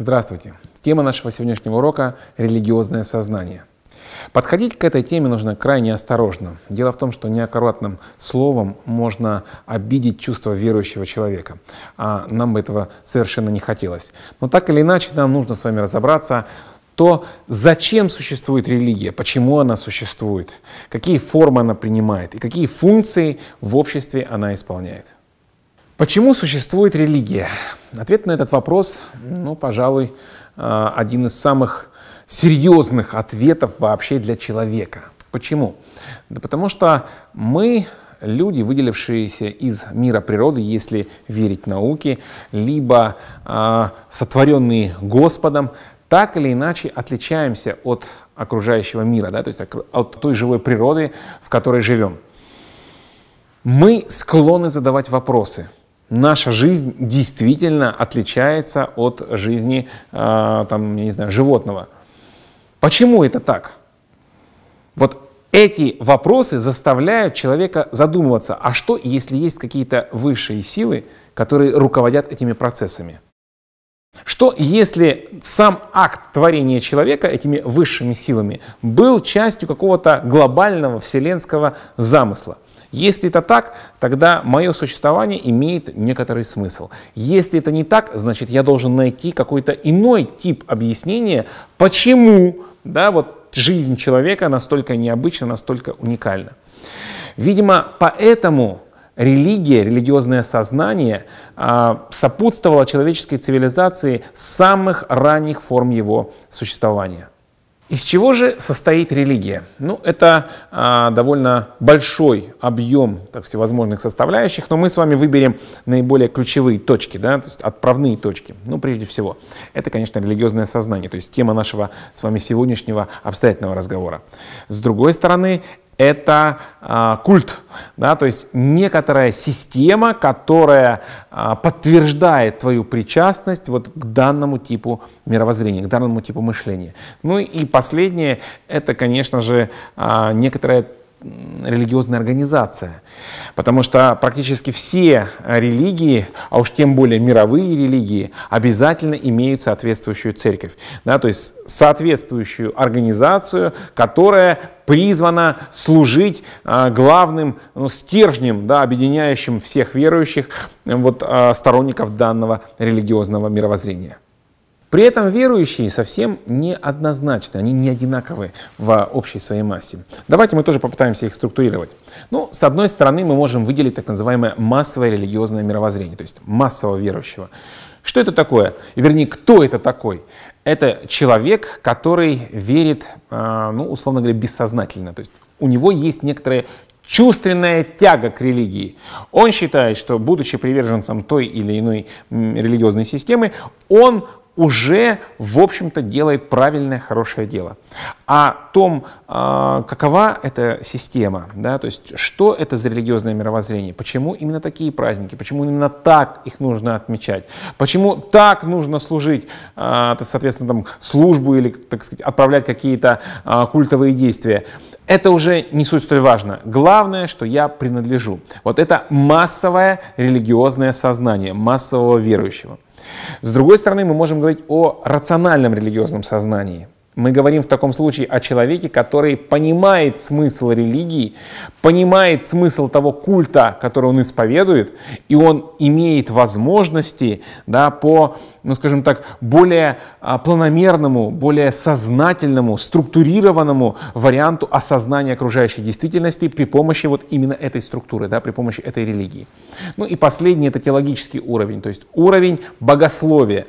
Здравствуйте. Тема нашего сегодняшнего урока – религиозное сознание. Подходить к этой теме нужно крайне осторожно. Дело в том, что неаккуратным словом можно обидеть чувство верующего человека, а нам бы этого совершенно не хотелось. Но так или иначе нам нужно с вами разобраться, то, зачем существует религия, почему она существует, какие формы она принимает и какие функции в обществе она исполняет. Почему существует религия? Ответ на этот вопрос, ну, пожалуй, а, один из самых серьезных ответов вообще для человека. Почему? Да потому что мы люди, выделившиеся из мира природы, если верить науке, либо э, сотворенные Господом, так или иначе отличаемся от окружающего мира, да, то есть от той живой природы, в которой живем. Мы склонны задавать вопросы – наша жизнь действительно отличается от жизни э, там, я не знаю, животного. Почему это так? Вот эти вопросы заставляют человека задумываться, а что, если есть какие-то высшие силы, которые руководят этими процессами? Что если сам акт творения человека этими высшими силами был частью какого-то глобального вселенского замысла? Если это так, тогда мое существование имеет некоторый смысл. Если это не так, значит я должен найти какой-то иной тип объяснения, почему да, вот жизнь человека настолько необычна, настолько уникальна. Видимо, поэтому религия, религиозное сознание а, сопутствовало человеческой цивилизации с самых ранних форм его существования. Из чего же состоит религия? Ну, это а, довольно большой объем так, всевозможных составляющих, но мы с вами выберем наиболее ключевые точки, да, то есть отправные точки. Ну, прежде всего, это, конечно, религиозное сознание, то есть тема нашего с вами сегодняшнего обстоятельного разговора. С другой стороны, это а, культ, да, то есть некоторая система, которая а, подтверждает твою причастность вот к данному типу мировоззрения, к данному типу мышления. Ну и последнее, это, конечно же, а, некоторая религиозная организация. Потому что практически все религии, а уж тем более мировые религии, обязательно имеют соответствующую церковь. Да, то есть соответствующую организацию, которая призвана служить а, главным ну, стержнем, да, объединяющим всех верующих вот, а, сторонников данного религиозного мировоззрения. При этом верующие совсем неоднозначны, они не одинаковы в общей своей массе. Давайте мы тоже попытаемся их структурировать. Ну, с одной стороны, мы можем выделить так называемое массовое религиозное мировоззрение, то есть массового верующего. Что это такое? Вернее, кто это такой? Это человек, который верит, а, ну, условно говоря, бессознательно. То есть у него есть некоторая чувственная тяга к религии. Он считает, что, будучи приверженцем той или иной религиозной системы, он уже, в общем-то, делает правильное, хорошее дело. О том, а, какова эта система, да, то есть что это за религиозное мировоззрение, почему именно такие праздники, почему именно так их нужно отмечать, почему так нужно служить, а, соответственно, там, службу или, так сказать, отправлять какие-то а, культовые действия. Это уже не суть столь важно. Главное, что я принадлежу. Вот это массовое религиозное сознание массового верующего. С другой стороны, мы можем говорить о рациональном религиозном сознании – мы говорим в таком случае о человеке, который понимает смысл религии, понимает смысл того культа, который он исповедует, и он имеет возможности да, по, ну скажем так, более а, планомерному, более сознательному, структурированному варианту осознания окружающей действительности при помощи вот именно этой структуры, да, при помощи этой религии. Ну и последний это теологический уровень, то есть уровень богословия.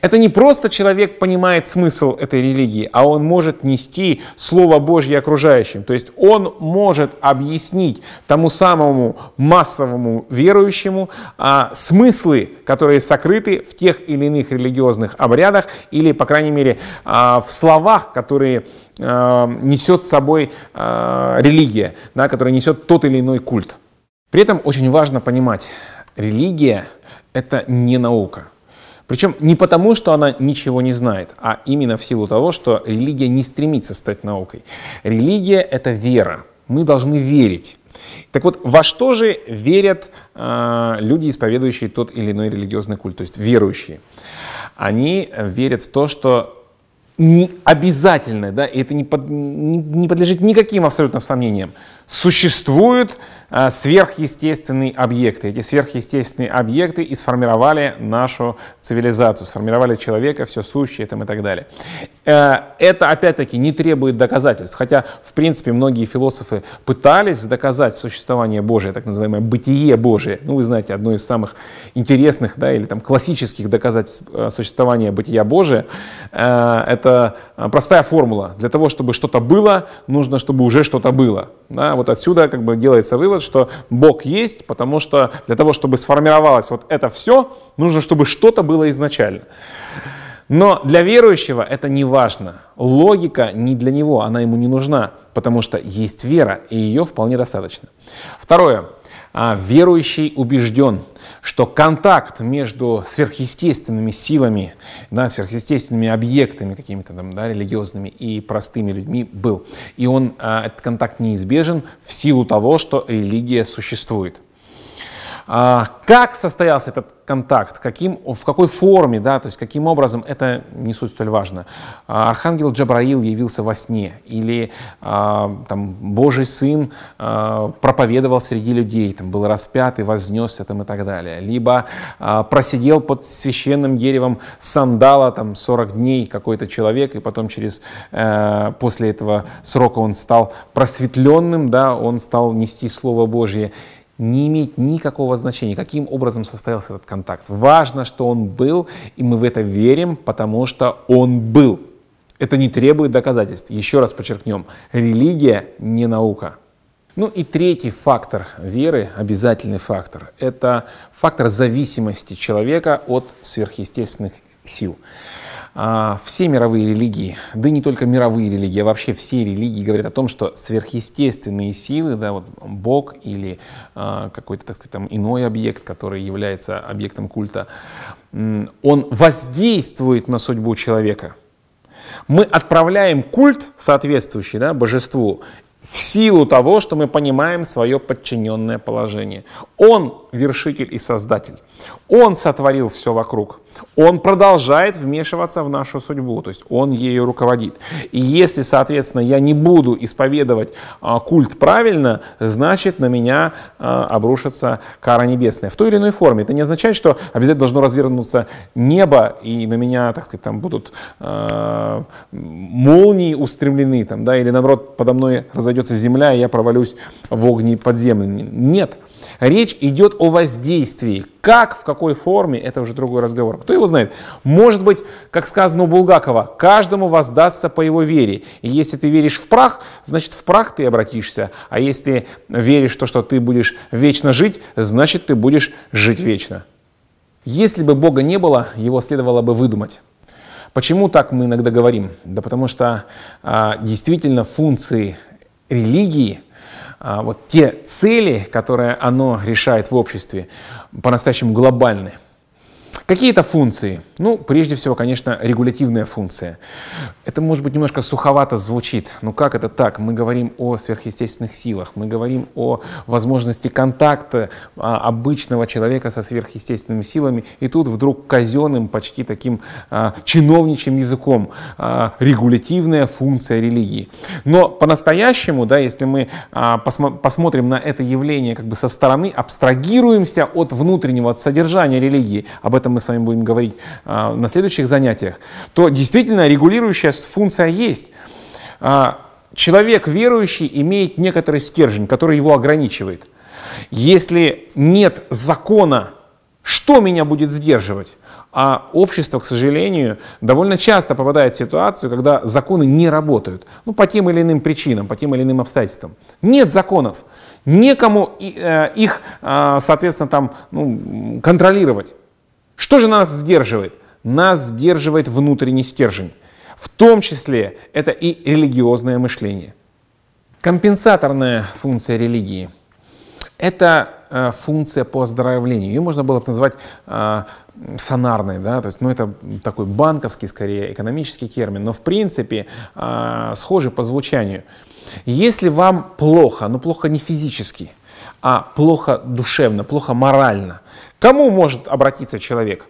Это не просто человек понимает смысл этой религии, а он может нести Слово Божье окружающим. То есть он может объяснить тому самому массовому верующему а, смыслы, которые сокрыты в тех или иных религиозных обрядах или, по крайней мере, а, в словах, которые а, несет с собой а, религия, да, которая несет тот или иной культ. При этом очень важно понимать, религия — это не наука. Причем не потому, что она ничего не знает, а именно в силу того, что религия не стремится стать наукой. Религия — это вера. Мы должны верить. Так вот, во что же верят э, люди, исповедующие тот или иной религиозный культ, то есть верующие? Они верят в то, что не обязательно, да, и это не, под, не, не подлежит никаким абсолютно сомнениям, существуют а, сверхъестественные объекты. Эти сверхъестественные объекты и сформировали нашу цивилизацию, сформировали человека, все сущее там и так далее. Э, это, опять-таки, не требует доказательств, хотя, в принципе, многие философы пытались доказать существование Божие, так называемое бытие Божие. Ну, вы знаете, одно из самых интересных, да, или там классических доказательств э, существования бытия Божия, э, это это а, простая формула. Для того, чтобы что-то было, нужно, чтобы уже что-то было. Да, вот отсюда как бы делается вывод, что Бог есть, потому что для того, чтобы сформировалось вот это все, нужно, чтобы что-то было изначально. Но для верующего это не важно. Логика не для него, она ему не нужна, потому что есть вера, и ее вполне достаточно. Второе. А, верующий убежден, что контакт между сверхъестественными силами, да, сверхъестественными объектами какими-то там, да, религиозными и простыми людьми был. И он, а, этот контакт неизбежен в силу того, что религия существует. А как состоялся этот контакт, каким, в какой форме, да, то есть каким образом, это не суть столь важно. А, архангел Джабраил явился во сне, или а, там, Божий Сын проповедовал среди людей, там, был распят и вознесся там, и так далее. Либо просидел под священным деревом сандала там, 40 дней какой-то человек, и потом через, э, после этого срока он стал просветленным, да, он стал нести Слово Божье не имеет никакого значения, каким образом состоялся этот контакт. Важно, что он был, и мы в это верим, потому что он был. Это не требует доказательств. Еще раз подчеркнем, религия не наука. Ну и третий фактор веры, обязательный фактор, это фактор зависимости человека от сверхъестественных сил. А, все мировые религии, да и не только мировые религии, а вообще все религии говорят о том, что сверхъестественные силы, да, вот Бог или э, какой-то, так сказать, там иной объект, который является объектом культа, он воздействует на судьбу человека. Мы отправляем культ соответствующий да, божеству в силу того, что мы понимаем свое подчиненное положение. Он вершитель и создатель. Он сотворил все вокруг – он продолжает вмешиваться в нашу судьбу, то есть он ею руководит. И если, соответственно, я не буду исповедовать а, культ правильно, значит на меня а, обрушится кара небесная. В той или иной форме. Это не означает, что обязательно должно развернуться небо, и на меня, так сказать, там будут а, молнии устремлены, там, да, или наоборот, подо мной разойдется земля, и я провалюсь в огне подземные. Нет. Нет. Речь идет о воздействии. Как, в какой форме, это уже другой разговор. Кто его знает? Может быть, как сказано у Булгакова, каждому воздастся по его вере. И если ты веришь в прах, значит в прах ты обратишься. А если веришь в то, что ты будешь вечно жить, значит ты будешь жить вечно. Если бы Бога не было, его следовало бы выдумать. Почему так мы иногда говорим? Да потому что а, действительно функции религии а, вот те цели, которые оно решает в обществе, по-настоящему глобальные какие это функции. Ну, прежде всего, конечно, регулятивная функция. Это, может быть, немножко суховато звучит. Но как это так? Мы говорим о сверхъестественных силах, мы говорим о возможности контакта а, обычного человека со сверхъестественными силами. И тут вдруг казенным, почти таким а, чиновничьим языком а, регулятивная функция религии. Но по-настоящему, да, если мы а, посмо- посмотрим на это явление как бы со стороны, абстрагируемся от внутреннего, от содержания религии. Об этом мы с вами будем говорить а, на следующих занятиях, то действительно регулирующая функция есть. А, человек верующий имеет некоторый стержень, который его ограничивает. Если нет закона, что меня будет сдерживать? А общество, к сожалению, довольно часто попадает в ситуацию, когда законы не работают. Ну, по тем или иным причинам, по тем или иным обстоятельствам. Нет законов. Некому э, их, а, соответственно, там ну, контролировать. Что же нас сдерживает? Нас сдерживает внутренний стержень. В том числе это и религиозное мышление. Компенсаторная функция религии – это э, функция по оздоровлению. Ее можно было бы назвать э, сонарной, да, то есть, ну, это такой банковский, скорее, экономический термин, но, в принципе, э, схожий по звучанию. Если вам плохо, но плохо не физически, а плохо душевно, плохо морально, Кому может обратиться человек?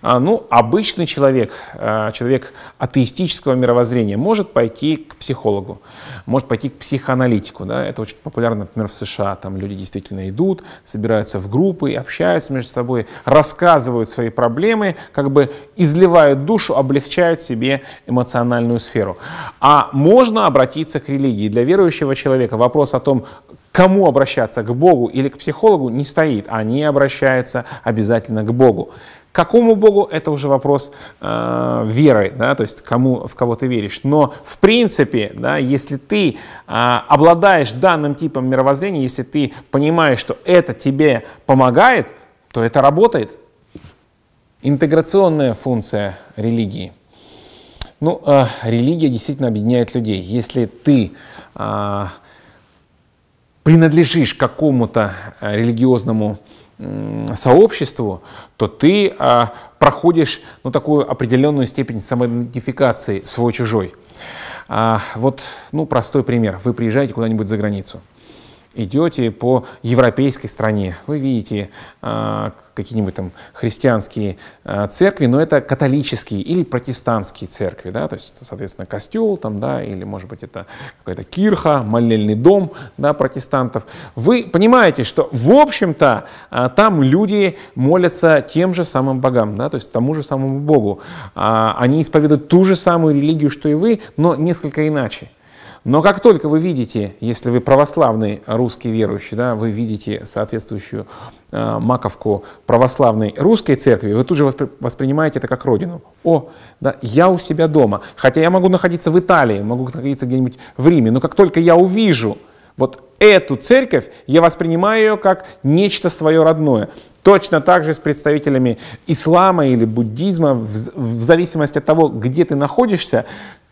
А, ну, обычный человек, а, человек атеистического мировоззрения может пойти к психологу, может пойти к психоаналитику. Да? Это очень популярно, например, в США. Там люди действительно идут, собираются в группы, общаются между собой, рассказывают свои проблемы, как бы изливают душу, облегчают себе эмоциональную сферу. А можно обратиться к религии. Для верующего человека вопрос о том, кому обращаться, к Богу или к психологу, не стоит. Они обращаются обязательно к Богу. К какому Богу – это уже вопрос э, веры, да, то есть кому, в кого ты веришь. Но в принципе, да, если ты э, обладаешь данным типом мировоззрения, если ты понимаешь, что это тебе помогает, то это работает. Интеграционная функция религии. Ну, э, религия действительно объединяет людей. Если ты э, принадлежишь какому-то э, религиозному сообществу, то ты а, проходишь ну, такую определенную степень самоидентификации свой-чужой. А, вот ну, простой пример. Вы приезжаете куда-нибудь за границу идете по европейской стране, вы видите э, какие-нибудь там христианские э, церкви, но это католические или протестантские церкви, да, то есть, это, соответственно, костел там, да, или, может быть, это какая-то кирха, молельный дом, да, протестантов. Вы понимаете, что, в общем-то, э, там люди молятся тем же самым богам, да, то есть тому же самому богу. Э, они исповедуют ту же самую религию, что и вы, но несколько иначе. Но как только вы видите, если вы православный русский верующий, да, вы видите соответствующую э, маковку православной русской церкви, вы тут же воспри- воспринимаете это как родину. О, да, я у себя дома. Хотя я могу находиться в Италии, могу находиться где-нибудь в Риме, но как только я увижу вот эту церковь, я воспринимаю ее как нечто свое родное. Точно так же с представителями ислама или буддизма, в, в зависимости от того, где ты находишься,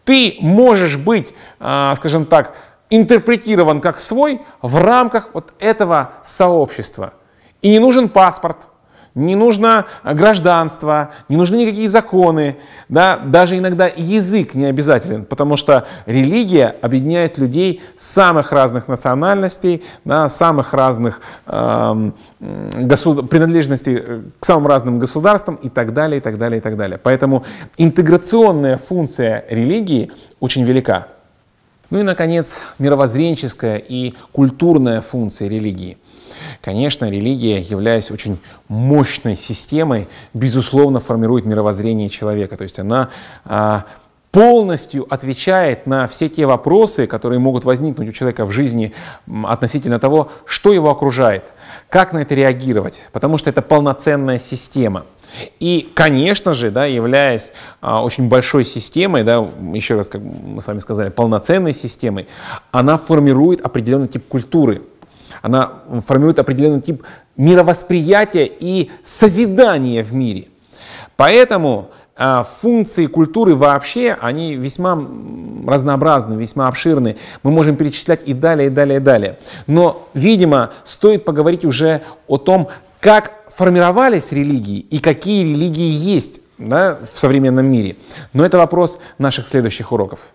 ты можешь быть, а, скажем так, интерпретирован как свой в рамках вот этого сообщества. И не нужен паспорт, не нужно а, гражданство, не нужны никакие законы, да, даже иногда язык не обязателен, потому что религия объединяет людей самых разных национальностей, да, самых разных э, государ... принадлежностей к самым разным государствам и так далее, и так далее, и так далее. Поэтому интеграционная функция религии очень велика. Ну и, наконец, мировоззренческая и культурная функция религии – Конечно, религия, являясь очень мощной системой, безусловно формирует мировоззрение человека. То есть она а, полностью отвечает на все те вопросы, которые могут возникнуть у человека в жизни относительно того, что его окружает, как на это реагировать, потому что это полноценная система. И, конечно же, да, являясь а, очень большой системой, да, еще раз, как мы с вами сказали, полноценной системой, она формирует определенный тип культуры – она формирует определенный тип мировосприятия и созидания в мире. Поэтому а, функции культуры вообще, они весьма разнообразны, весьма обширны. Мы можем перечислять и далее, и далее, и далее. Но, видимо, стоит поговорить уже о том, как формировались религии и какие религии есть да, в современном мире. Но это вопрос наших следующих уроков.